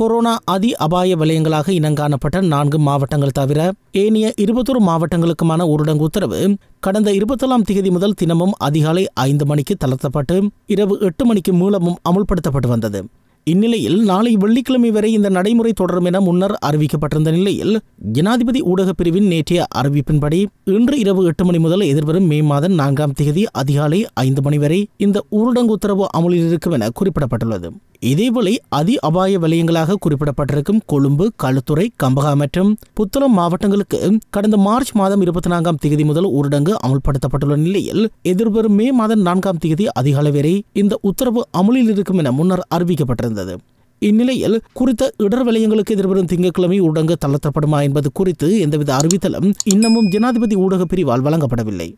Corona அதி அபாய வலயங்களாக இனங்காணப்பட்ட நான்கு மாவட்டங்கள் தவிர ஏனைய இருபத்தொரு மாவட்டங்களுக்குமான ஊரடங்கு உத்தரவு கடந்த இருபத்தெல்லாம் தேதி முதல் தினமும் அதிகாலை ஐந்து மணிக்கு தளர்த்தப்பட்டு இரவு எட்டு மணிக்கு மூலமும் அமுல்படுத்தப்பட்டு வந்தது இந்நிலையில் நாளை வெள்ளிக்கிழமை வரை இந்த நடைமுறை தொடரும் என முன்னர் அறிவிக்கப்பட்டிருந்த நிலையில் ஜனாதிபதி ஊடகப் பிரிவின் நேற்றைய அறிவிப்பின்படி இன்று இரவு எட்டு மணி முதல் எதிர்வரும் மே மாதம் நான்காம் தேதி அதிகாலை ஐந்து மணி வரை இந்த ஊரடங்கு உத்தரவு அமலில் இருக்கும் என குறிப்பிடப்பட்டுள்ளது இதேவேளை அதி அபாய வலயங்களாக குறிப்பிடப்பட்டிருக்கும் கொழும்பு களுத்துறை கம்பகா மற்றும் புத்தளம் மாவட்டங்களுக்கு கடந்த மார்ச் மாதம் இருபத்தி நான்காம் தேதி முதல் ஊரடங்கு அமல்படுத்தப்பட்டுள்ள நிலையில் எதிர்வரும் மே மாதம் நான்காம் தேதி அதிகாலை வரை இந்த உத்தரவு அமலில் இருக்கும் என முன்னர் அறிவிக்கப்பட்டிருந்தது இந்நிலையில் குறித்த இடர் வலயங்களுக்கு எதிர்வரும் திங்கட்கிழமை ஊடக தளர்த்தப்படுமா என்பது குறித்து எந்தவித அறிவித்தலும் இன்னமும் ஜனாதிபதி ஊடக பிரிவால் வழங்கப்படவில்லை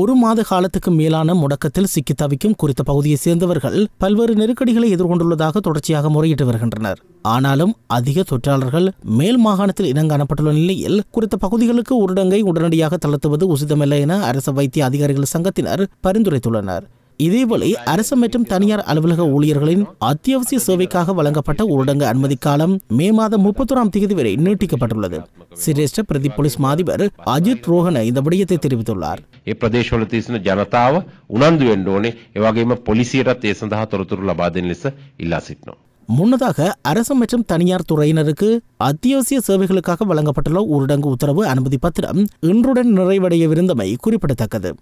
ஒரு மாத காலத்துக்கு மேலான முடக்கத்தில் சிக்கி தவிக்கும் குறித்த பகுதியை சேர்ந்தவர்கள் பல்வேறு நெருக்கடிகளை எதிர்கொண்டுள்ளதாக தொடர்ச்சியாக முறையிட்டு வருகின்றனர் ஆனாலும் அதிக தொற்றாளர்கள் மேல் மாகாணத்தில் இனங்காணப்பட்டுள்ள நிலையில் குறித்த பகுதிகளுக்கு ஊரடங்கை உடனடியாக தளர்த்துவது உசிதமல்ல என அரசு வைத்திய அதிகாரிகள் சங்கத்தினர் பரிந்துரைத்துள்ளனர் இதேவேளை அரசு மற்றும் தனியார் அலுவலக ஊழியர்களின் அத்தியாவசிய சேவைக்காக வழங்கப்பட்ட ஊரடங்கு அனுமதி காலம் மே மாதம் முப்பத்தோராம் தேதி வரை நீட்டிக்கப்பட்டுள்ளது சிரேஷ்ட பிரதி போலீஸ் மாதிபர் அஜித் ரோஹன இந்த விடயத்தை தெரிவித்துள்ளார் ඒ ප්‍රදේශවල තියෙන ජනතාව උනන්දු වෙන්න ඕනේ. ඒ වගේම පොලිසියටත් ඒ සඳහා තොරතුරු ලබා දෙන ලෙස இல்லா சிட்னோம் முன்னதாக அரசு மற்றும் தனியார் துறையினருக்கு அத்தியாவசிய சேவைகளுக்காக வழங்கப்பட்டுள்ள ஊரடங்கு உத்தரவு அனுமதி பத்திரம் இன்றுடன் நிறைவடையவிருந்தமை குறிப்பிடத்தக்கது